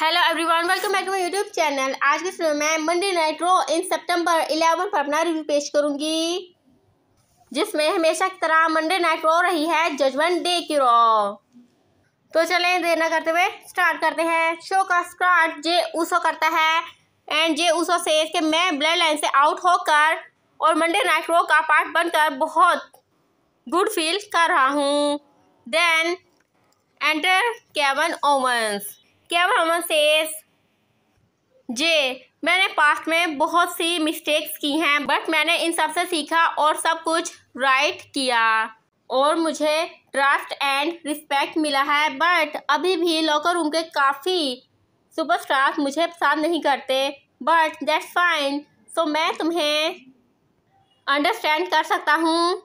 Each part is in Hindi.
hello everyone welcome back to my YouTube channel आज के समय मैं मंडे नाइट रो इन सितंबर 11 पर अपना रिव्यू पेश करूंगी जिसमें हमेशा की तरह मंडे नाइट रो रही है जजमेंट डे की रो तो चलें देर ना करते हुए स्टार्ट करते हैं शो का स्टार्ट जे ऊसो करता है एंड जे ऊसो से कि मैं ब्लड लाइन से आउट होकर और मंडे नाइट रो का पार्ट बनकर बहुत गुड फील कर रहा हूँ देन एंटर कैवन ओवंस क्या मामा सेस जे मैंने पास्ट में बहुत सी मिस्टेक्स की हैं बट मैंने इन सब से सीखा और सब कुछ राइट किया और मुझे ट्रस्ट एंड रिस्पेक्ट मिला है बट अभी भी लॉकर रूम के काफ़ी सुपरस्टार मुझे पसंद नहीं करते बट दैट्स फाइन सो मैं तुम्हें अंडरस्टैंड कर सकता हूँ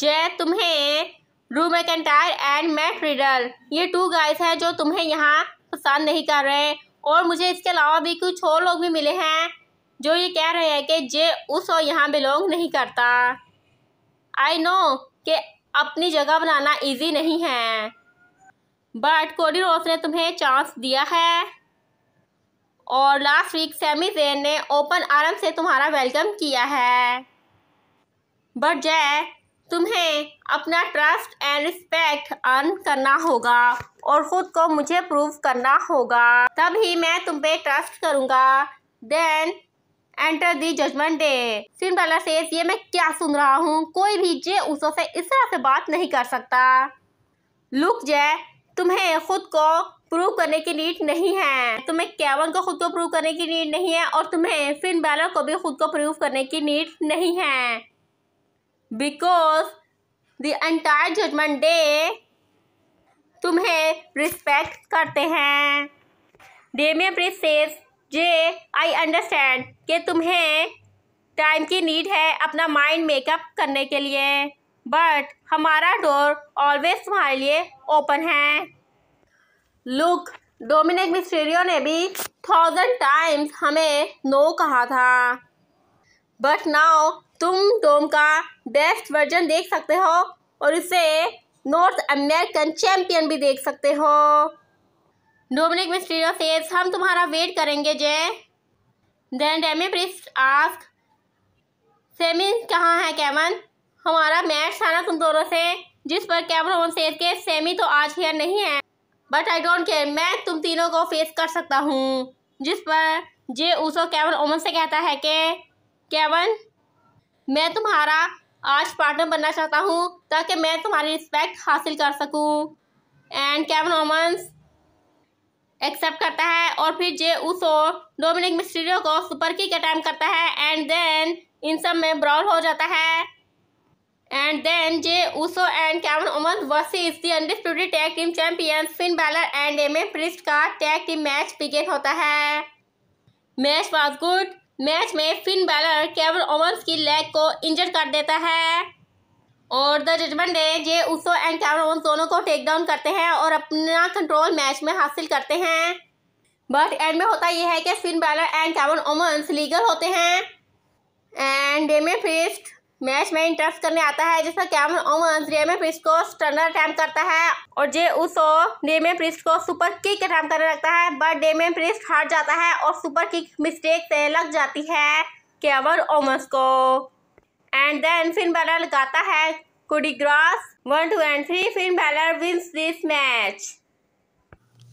जय तुम्हें Drew McIntyre and Matt Riddle ये टू गाइस हैं जो तुम्हें यहाँ पसंद नहीं कर रहे और मुझे इसके अलावा भी कुछ और लोग भी मिले हैं जो ये कह रहे हैं कि जे उस और यहाँ बिलोंग नहीं करता आई नो कि अपनी जगह बनाना इजी नहीं है बट कोडी रोस ने तुम्हें चांस दिया है और लास्ट वीक सेमी जेन ने ओपन आर्म से तुम्हारा वेलकम किया है बट जय तुम्हें अपना ट्रस्ट एंड रिस्पेक्ट अर्न करना होगा और ख़ुद को मुझे प्रूव करना होगा तभी मैं तुम पे ट्रस्ट करूँगा then enter the Judgment Day Cinderella से ये मैं क्या सुन रहा हूँ कोई भी जे उसो से इस तरह से बात नहीं कर सकता लुक जे तुम्हें खुद को प्रूव करने की नीड नहीं है तुम्हें कैवन को खुद को प्रूव करने की नीड नहीं है और तुम्हें फिन बैलर को भी खुद को प्रूव करने की नीड नहीं है because the entire Judgment Day तुम्हें रिस्पेक्ट करते हैं दे में प्रिसेस जे आई अंडरस्टैंड कि तुम्हें टाइम की नीड है अपना माइंड मेकअप करने के लिए बट हमारा डोर ऑलवेज तुम्हारे लिए ओपन है लुक डोमिनिक मिस्ट्रीरियो ने भी थाउजेंड टाइम्स हमें नो कहा था बट नाउ तुम टोम का बेस्ट वर्जन देख सकते हो और इसे नॉर्थ अमेरिकन चैंपियन भी देख सकते हो डोमिनिक मिस्ट्रियो सेज हम तुम्हारा वेट करेंगे Jey then Damian Priest ask सेमिन कहाँ है कैमन हमारा मैच था ना तुम दोनों से जिस पर कैमरोन सेज के सेमी तो आज हेयर नहीं है बट आई डोंट केयर मैं तुम तीनों को फेस कर सकता हूँ जिस पर जे ऊसो कैवन ओमन से कहता है कि केवन मैं तुम्हारा आज पार्टनर बनना चाहता हूँ ताकि मैं तुम्हारी रिस्पेक्ट हासिल कर सकूँ एंड कैवन ओमन्स एक्सेप्ट करता है और फिर जे उसो डोमिनिक मिस्ट्रियो को सुपर की अटैम करता है एंड देन इन सब में ब्रॉल हो जाता है and then Jey Uso and Kevin Owens versus the undisputed tag team champions Finn Balor and Damian Priest का टैग टीम मैच बिगेन होता है मैच वॉज गुड मैच में फिन बैलर केवल ओवंस की लेग को इंजर कर देता है और the Judgment Day Jey Uso and Cameron Owens दोनों को टेक डाउन करते हैं और अपना कंट्रोल मैच में हासिल करते हैं बट एंड में होता यह है कि Finn Balor and Cameron Owens legal होते हैं एंड डेमे फ्रिस्ट मैच में इंटरेस्ट करने आता है जिसमें कैमरन ओवंस रेमे प्रिस्ट को स्टनर अटैम्प करता है और जे उसो डेमे प्रिस्ट को सुपर किक अटैम्प करने लगता है बट डेमे प्रिस्ट हार जाता है और सुपर किक मिस्टेक से लग जाती है कैमर ओमस को एंड देन फिन बैलर लगाता है coup de grace one two and three Finn Balor wins this match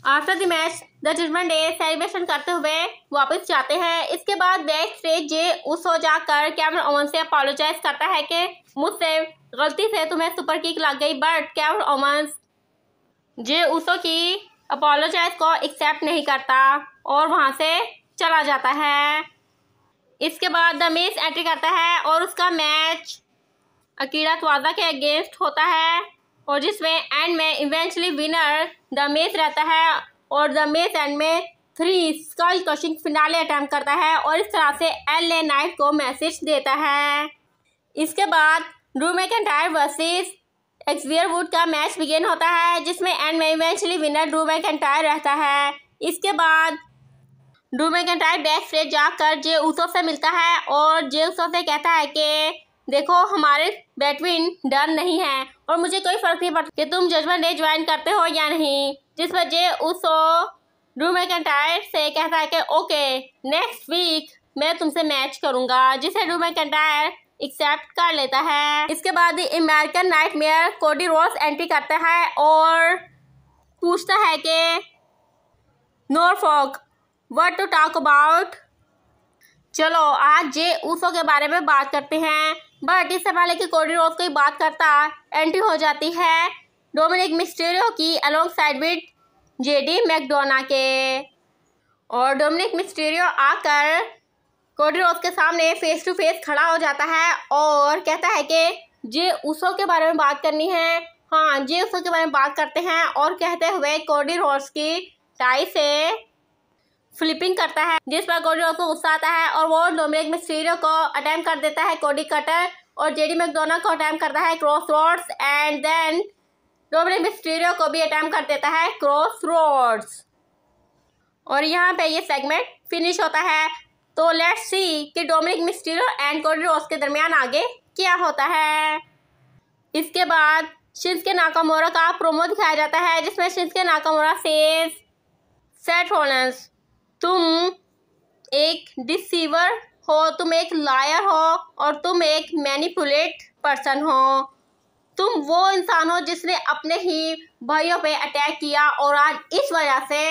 after the match the Judgment Day celebration करते हुए वापस जाते हैं इसके बाद बैक से जे उस हो जाकर कैमर ओवन से अपोलोजाइज करता है कि मुझसे गलती से तुम्हें सुपर किक लग गई बट कैमर ओवंस जे उसो की अपोलोजाइज को एक्सेप्ट नहीं करता और वहाँ से चला जाता है इसके बाद द मिस एंट्री करता है और उसका मैच अकीड़ा तवाजा के अगेंस्ट होता है और जिसमें एंड में इवेंचुअली विनर द मेज रहता है और द मेज एंड में three skull crushing finale attempt करता है और इस तरह से एल ए नाइट को मैसेज देता है इसके बाद Drew McIntyre versus Xavier Wood का मैच बिगेन होता है जिसमें एंड में इवेंचुअली विनर ड्रू मैकेंटायर रहता है इसके बाद ड्रू मैकेंटायर बैक स्टेज जाकर जे उसो से मिलता है और जे उसो से कहता है कि देखो हमारे बेटवीन डर नहीं है और मुझे कोई फर्क नहीं पड़ता कि तुम जजमेंट डे ज्वाइन करते हो या नहीं जिस वजह उसो ड्रू से कहता है कि ओके नेक्स्ट वीक मैं तुमसे मैच करूंगा जिसे ड्रू एक्सेप्ट कर लेता है इसके बाद अमेरिकन नाइट मेयर कोडी रोस एंट्री करता है और पूछता है कि नोरफोक वट टू टॉक अबाउट चलो आज जे ऊसो के बारे में बात करते हैं बट इससे पहले की कोडी रोज कोई बात करता एंट्री हो जाती है डोमिनिक मिस्टेरियो की alongside with JD McDonagh के और डोमिनिक मिस्टेरियो आकर कोडी रोज के सामने फेस टू फेस खड़ा हो जाता है और कहता है कि जे उसो के बारे में बात करनी है हाँ जे उसो के बारे में बात करते हैं और कहते हुए कोडी रोज की टाई से फ्लिपिंग करता है जिस पर कोडी को गुस्सा आता है और वो डोमिनिक मिस्टीरियो को अटैम्प कर देता है कोडी कटर और जेडी मैकडोना को अटैम्प करता है क्रॉस Rhodes and then Dominik Mysterio को भी अटैम्प कर देता है क्रॉस रोड्स और यहाँ पे ये सेगमेंट फिनिश होता है तो लेट्स सी कि डोमिनिक मिस्टीरियो एंड कोडी रोस के दरमियान आगे क्या होता है इसके बाद शिंस के नाकामोरा का प्रोमो दिखाया जाता है जिसमें शिंस के नाकामोरा सेज सेट होलेंस तुम एक डिसीवर हो तुम एक लायर हो और तुम एक मैनिपुलेट पर्सन हो तुम वो इंसान हो जिसने अपने ही भाइयों पे अटैक किया और आज इस वजह से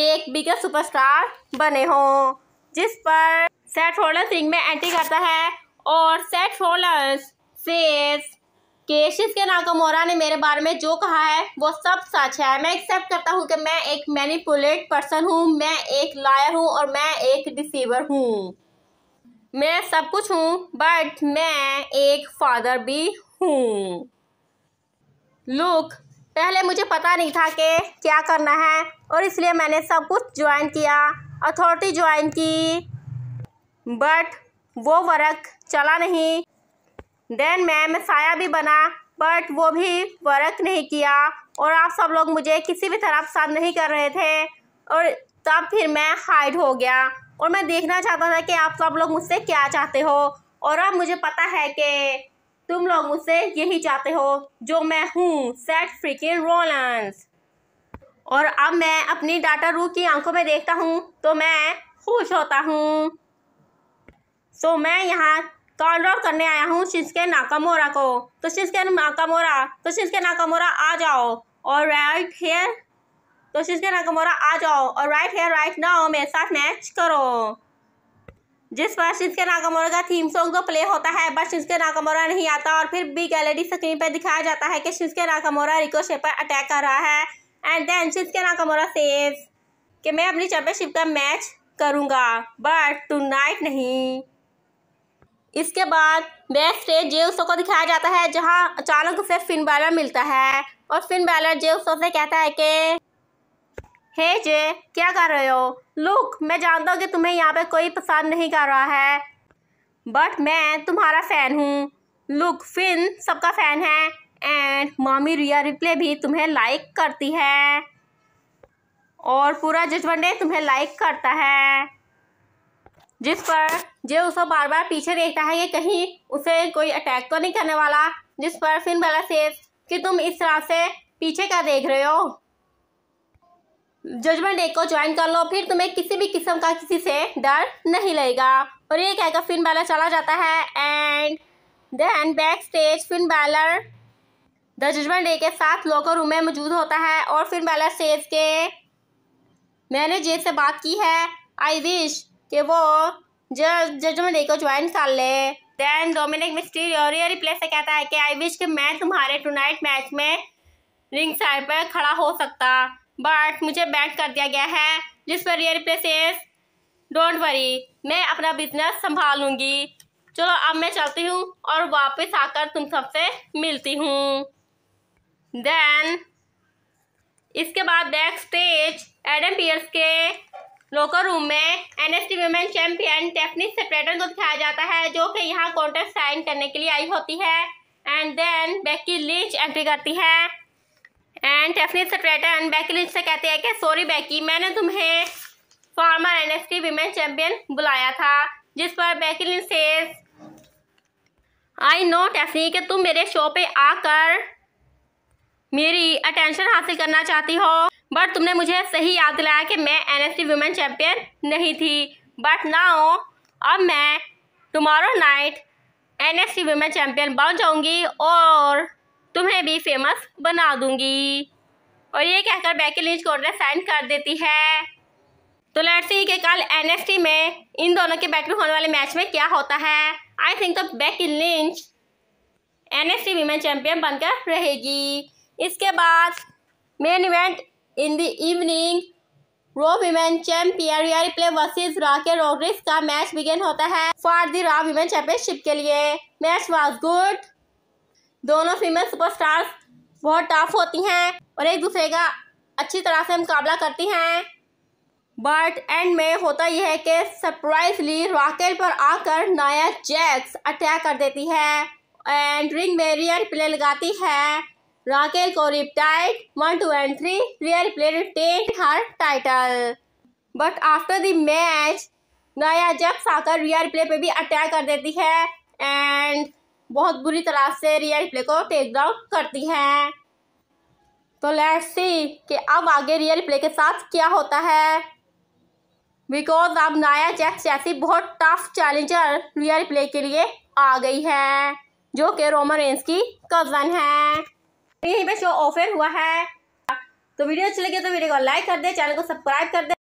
एक बिगर सुपरस्टार बने हो जिस पर सेट होल्डर सिंह में एंट्री करता है और सेट होल्डर्स सेज केशिस के नाकामोरा ने मेरे बारे में जो कहा है वो सब सच है मैं एक्सेप्ट करता हूँ कि मैं एक मैनिपुलेट पर्सन हूँ मैं एक लायर हूँ और मैं एक डिसीवर हूँ मैं सब कुछ हूँ बट मैं एक फादर भी हूँ लुक पहले मुझे पता नहीं था कि क्या करना है और इसलिए मैंने सब कुछ ज्वाइन किया अथॉरिटी ज्वाइन की बट वो वर्क चला नहीं देन मैं साया भी बना बट वो भी वर्क नहीं किया और आप सब लोग मुझे किसी भी तरह पसंद नहीं कर रहे थे और तब फिर मैं हाइड हो गया और मैं देखना चाहता था कि आप सब लोग मुझसे क्या चाहते हो और अब मुझे पता है कि तुम लोग मुझसे यही चाहते हो जो मैं हूँ सेट फ्रिकिन रोलेंस और अब मैं अपनी डाटा रू की आंखों में देखता हूँ तो मैं खुश होता हूँ सो so, मैं यहाँ कॉल ड्रॉप करने आया हूँ शिस्के नाकामोरा को तो शिस्के नाकामोरा तो शिस्के नाकामोरा आ जाओ और राइट हेयर तो शिस्के नाकामोरा आ जाओ और राइट हेयर राइट नाउ मेरे साथ मैच करो जिस पर शिस्के नाकामोरा का थीम सॉन्ग तो प्ले होता है बट शिस्के नाकामोरा नहीं आता और फिर बिग एलईडी स्क्रीन पर दिखाया जाता है कि शिस्के नाकामोरा रिकोशे पर अटैक कर रहा है and then Shinsuke Nakamura says कि मैं अपनी चैंपियनशिप का मैच करूँगा बट टू नहीं इसके बाद बेस जे जेउसो को दिखाया जाता है जहाँ अचानक उसे फिन बैलर मिलता है और फिन बैलर जेउसो से कहता है कि हे hey जे क्या कर रहे हो लुक मैं जानता हूँ कि तुम्हें यहाँ पे कोई पसंद नहीं कर रहा है बट मैं तुम्हारा फ़ैन हूँ लुक फिन सबका फ़ैन है एंड मामी रिया रिप्ले भी तुम्हें लाइक करती है और पूरा जजमंडे तुम्हें लाइक करता है जिस पर जे उसको बार बार पीछे देखता है ये कहीं उसे कोई अटैक तो नहीं करने वाला जिस पर फिन बेला से कि तुम इस तरह से पीछे क्या देख रहे हो जजमेंट डे को ज्वाइन कर लो फिर तुम्हें किसी भी किस्म का किसी से डर नहीं लगेगा और ये कहकर फिन बैलर चला जाता है and then backstage Finn Balor the Judgment Day के साथ लोकर रूम में मौजूद होता है और फिन बैलर स्टेज के मैंने जे से बात की है आई विश कि वो जज जजमेंट को ज्वाइन कर ले देन डोमिनिक मिस्टीरियो रिप्ले से कहता है कि आई विश कि मैं तुम्हारे टुनाइट मैच में रिंग साइड पर खड़ा हो सकता बट मुझे बैट कर दिया गया है जिस पर रियर से डोंट वरी मैं अपना बिजनेस संभाल लूँगी चलो अब मैं चलती हूँ और वापस आकर तुम सबसे मिलती हूँ देन इसके बाद बैक स्टेज एडम पियर्स के लोकर रूम में N S T women champion Tiffany Stratton को दिखाया जाता है जो कि यहाँ कॉन्ट्रैक्ट साइन करने के लिए आई होती है and then Becky Lynch entry करती है and Tiffany Stratton Becky Lynch से कहती है कि सॉरी बैकी मैंने तुम्हें former N S T women champion बुलाया था जिस पर बैकी लिंच से आई नो टेफनी कि तुम मेरे शो पे आकर मेरी अटेंशन हासिल करना चाहती हो बट तुमने मुझे सही याद दिलाया कि मैं N S T women champion नहीं थी बट नाओ अब मैं tomorrow night N S T women champion बन जाऊँगी और तुम्हें भी फेमस बना दूँगी और ये कहकर बैकी लिंच कोर्ट ने साइन कर देती है तो लेट्स सी कि कल एन में इन दोनों के बैट में होने वाले मैच में क्या होता है आई थिंक तो Becky Lynch N S T women champion बनकर रहेगी इसके बाद main event in the evening raw women champion real play versus राके रोड्रिस का मैच बिगेन होता है for the raw women championship के लिए मैच वॉज गुड दोनों फीमेल सुपरस्टार्स बहुत टफ होती हैं और एक दूसरे का अच्छी तरह से मुकाबला करती हैं बट एंड में होता यह है कि सरप्राइजली राकेल पर आकर नया जैक्स अटैक कर देती है एंड रिंग में रियर प्ले लगाती है राकेल को tied one two and three Rhea Ripley 10 her title but after the match नया जब आकर रियल प्ले पे भी अटैक कर देती है एंड बहुत बुरी तरह से रियल प्ले को टेक डाउन करती है तो लेट्स सी कि अब आगे रियल प्ले के साथ क्या होता है बिकॉज अब नाया जैक्स जैसी बहुत टफ चैलेंजर रियल प्ले के लिए आ गई है जो कि रोमन रेंस की कज़न है यहीं पे शो ऑफर हुआ है तो वीडियो अच्छी लगी तो वीडियो को लाइक कर दे चैनल को सब्सक्राइब कर दे